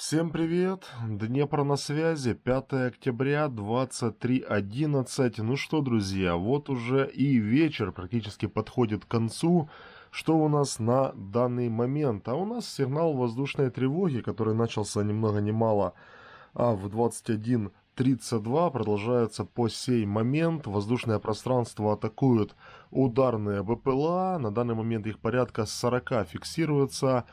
Всем привет! Днепр на связи, 5 октября, 23.11. Ну что, друзья, вот уже и вечер практически подходит к концу. Что у нас на данный момент? А у нас сигнал воздушной тревоги, который начался ни много ни мало а в 21:32 продолжается по сей момент. Воздушное пространство атакуют ударные БПЛА. На данный момент их порядка 40 фиксируется.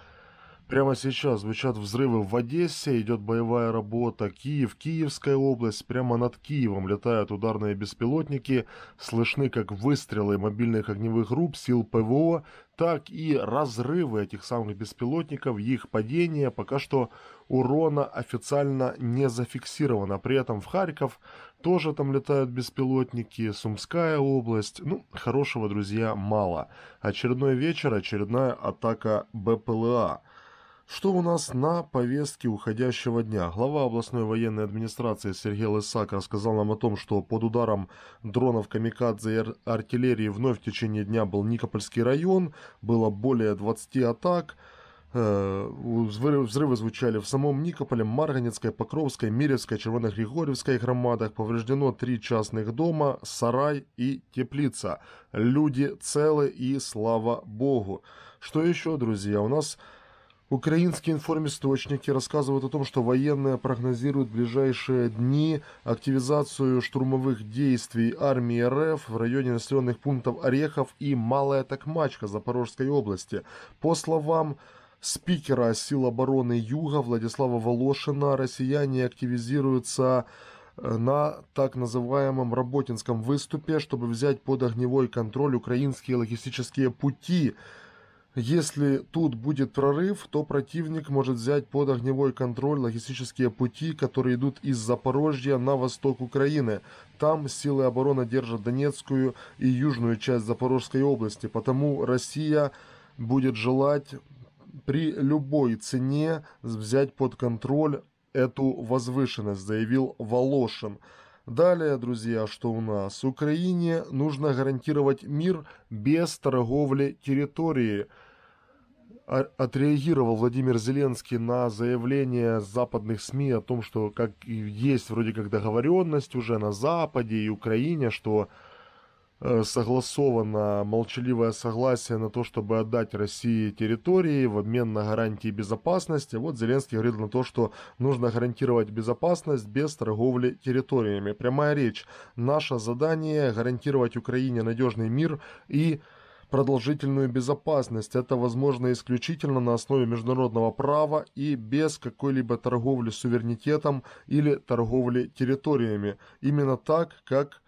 Прямо сейчас звучат взрывы в Одессе, идет боевая работа, Киев, Киевская область, прямо над Киевом летают ударные беспилотники, слышны как выстрелы мобильных огневых групп, сил ПВО, так и разрывы этих самых беспилотников, их падение, пока что урона официально не зафиксировано. При этом в Харьков тоже там летают беспилотники, Сумская область. Ну, хорошего, друзья, мало. Очередной вечер, очередная атака БПЛА. Что у нас на повестке уходящего дня? Глава областной военной администрации Сергей Лысак рассказал нам о том, что под ударом дронов камикадзе и артиллерии вновь в течение дня был Никопольский район, было более 20 атак, э, Взрывы звучали в самом Никополе, Марганецкой, Покровской, Миревской, Червоногригорьевской громадах. Повреждено три частных дома, сарай и теплица. Люди целы и слава богу. Что еще, друзья? У нас Украинские информисточники рассказывают о том, что военные прогнозируют в ближайшие дни активизацию штурмовых действий армии РФ в районе населенных пунктов Орехов и Малая Токмачка Запорожской области. По словам спикера сил обороны Юга Владислава Волошина, россияне активизируются э, на так называемом Работинском выступе, чтобы взять под огневой контроль украинские логистические пути если тут будет прорыв, то противник может взять под огневой контроль логистические пути, которые идут из Запорожья на восток Украины. Там силы обороны держат Донецкую и южную часть Запорожской области, потому Россия будет желать при любой цене взять под контроль эту возвышенность, заявил Волошин. Далее, друзья, что у нас? Украине нужно гарантировать мир без торговли территории – отреагировал Владимир Зеленский на заявление западных СМИ о том, что как и есть вроде как договоренность уже на Западе и Украине, что э, согласовано молчаливое согласие на то, чтобы отдать России территории в обмен на гарантии безопасности. Вот Зеленский говорит на то, что нужно гарантировать безопасность без торговли территориями. Прямая речь. Наше задание гарантировать Украине надежный мир и продолжительную безопасность. Это возможно исключительно на основе международного права и без какой-либо торговли суверенитетом или торговли территориями. Именно так, как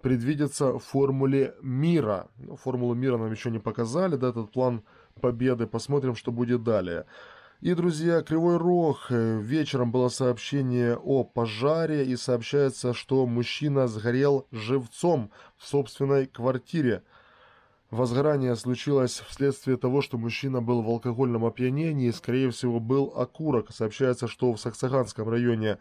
предвидится в формуле мира. Формулу мира нам еще не показали, да, этот план победы. Посмотрим, что будет далее. И, друзья, Кривой Рог. Э, вечером было сообщение о пожаре и сообщается, что мужчина сгорел живцом в собственной квартире – Возгорание случилось вследствие того, что мужчина был в алкогольном опьянении и, скорее всего, был окурок. Сообщается, что в Саксаганском районе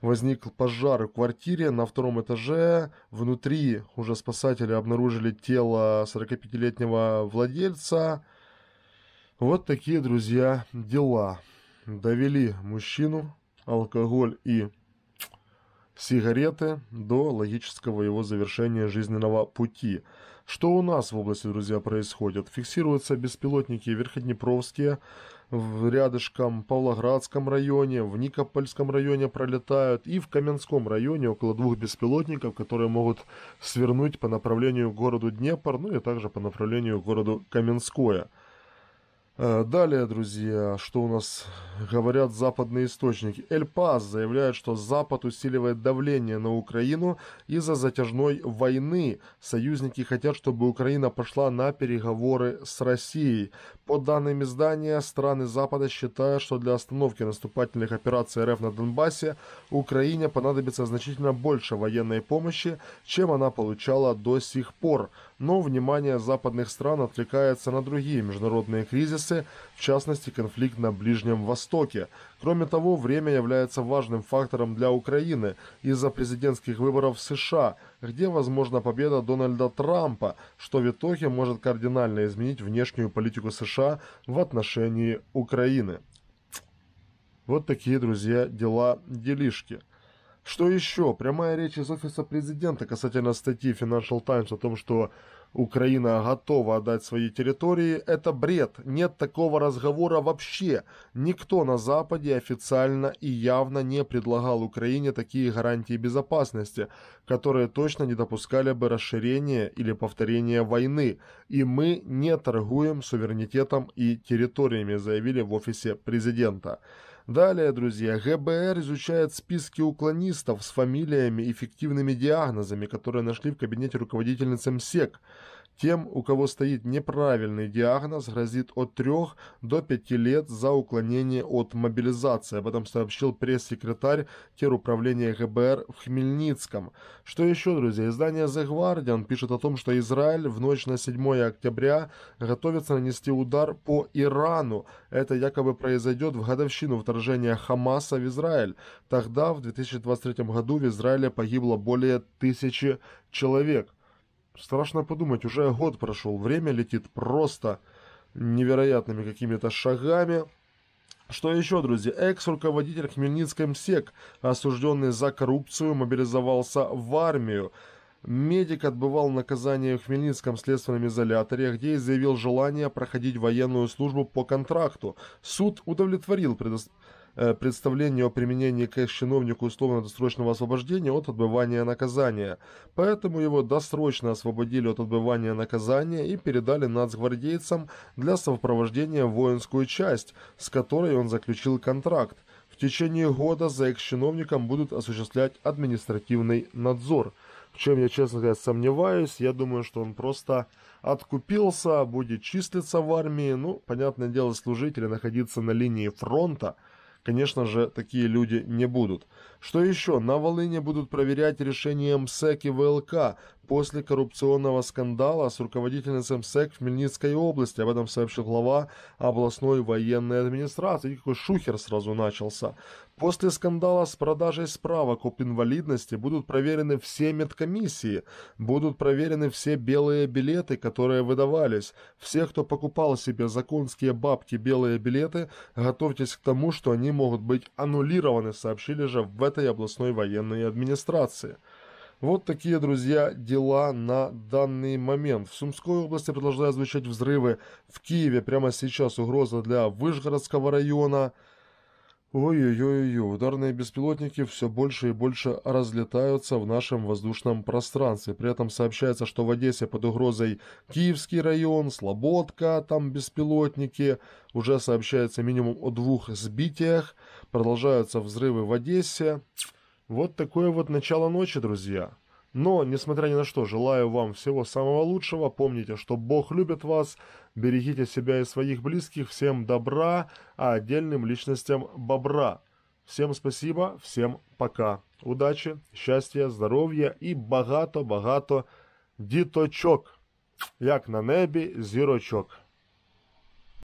возник пожар в квартире на втором этаже. Внутри уже спасатели обнаружили тело 45-летнего владельца. Вот такие, друзья, дела. Довели мужчину, алкоголь и сигареты до логического его завершения жизненного пути – что у нас в области, друзья, происходит? Фиксируются беспилотники Верходнепровские, в рядышком Павлоградском районе, в Никопольском районе пролетают и в Каменском районе около двух беспилотников, которые могут свернуть по направлению к городу Днепр, ну и также по направлению к городу Каменское – Э, далее, друзья, что у нас говорят западные источники. Эль Пас заявляет, что Запад усиливает давление на Украину из-за затяжной войны. Союзники хотят, чтобы Украина пошла на переговоры с Россией. По данным издания, страны Запада считают, что для остановки наступательных операций РФ на Донбассе Украине понадобится значительно больше военной помощи, чем она получала до сих пор но внимание западных стран отвлекается на другие международные кризисы, в частности конфликт на Ближнем Востоке. Кроме того, время является важным фактором для Украины из-за президентских выборов в США, где возможна победа Дональда Трампа, что в итоге может кардинально изменить внешнюю политику США в отношении Украины. Вот такие, друзья, дела-делишки. Что еще? Прямая речь из офиса президента касательно статьи Financial Times о том, что Украина готова отдать свои территории, это бред. Нет такого разговора вообще. Никто на Западе официально и явно не предлагал Украине такие гарантии безопасности, которые точно не допускали бы расширения или повторения войны. И мы не торгуем суверенитетом и территориями, заявили в офисе президента. Далее, друзья, ГБР изучает списки уклонистов с фамилиями и фиктивными диагнозами, которые нашли в кабинете руководительницы МСЕК, тем, у кого стоит неправильный диагноз, грозит от 3 до 5 лет за уклонение от мобилизации. Об этом сообщил пресс-секретарь теруправления ГБР в Хмельницком. Что еще, друзья? Издание The Guardian пишет о том, что Израиль в ночь на 7 октября готовится нанести удар по Ирану. Это якобы произойдет в годовщину вторжения Хамаса в Израиль. Тогда, в 2023 году, в Израиле погибло более тысячи человек. Страшно подумать, уже год прошел, время летит просто невероятными какими-то шагами. Что еще, друзья? Экс-руководитель Хмельницкой МСЕК, осужденный за коррупцию, мобилизовался в армию. Медик отбывал наказание в Хмельницком следственном изоляторе, где и заявил желание проходить военную службу по контракту. Суд удовлетворил предос... Э, представление о применении к чиновнику условно-досрочного освобождения от отбывания наказания, поэтому его досрочно освободили от отбывания наказания и передали нацгвардейцам для сопровождения воинскую часть, с которой он заключил контракт. В течение года за экс-чиновником будут осуществлять административный надзор – в чем я, честно говоря, сомневаюсь. Я думаю, что он просто откупился, будет числиться в армии. Ну, понятное дело, служить или находиться на линии фронта – конечно же, такие люди не будут. Что еще? На Волыне будут проверять решение МСЭК и ВЛК после коррупционного скандала с руководительницей МСЭК в Мельницкой области. Об этом сообщил глава областной военной администрации. И какой шухер сразу начался. После скандала с продажей справок об инвалидности будут проверены все медкомиссии, будут проверены все белые билеты, которые выдавались. Все, кто покупал себе законские бабки белые билеты, готовьтесь к тому, что они могут быть аннулированы, сообщили же в этом 5 областной военной администрации. Вот такие, друзья, дела на данный момент. В Сумской области продолжают звучать взрывы. В Киеве прямо сейчас угроза для Выжгородского района. Ой-ой-ой, ударные беспилотники все больше и больше разлетаются в нашем воздушном пространстве. При этом сообщается, что в Одессе под угрозой Киевский район, Слободка, там беспилотники. Уже сообщается минимум о двух сбитиях. Продолжаются взрывы в Одессе. Вот такое вот начало ночи, друзья. Но, несмотря ни на что, желаю вам всего самого лучшего. Помните, что Бог любит вас. Берегите себя и своих близких. Всем добра, а отдельным личностям бобра. Всем спасибо, всем пока. Удачи, счастья, здоровья и богато, богато. діточок. Як на небі, зірочок.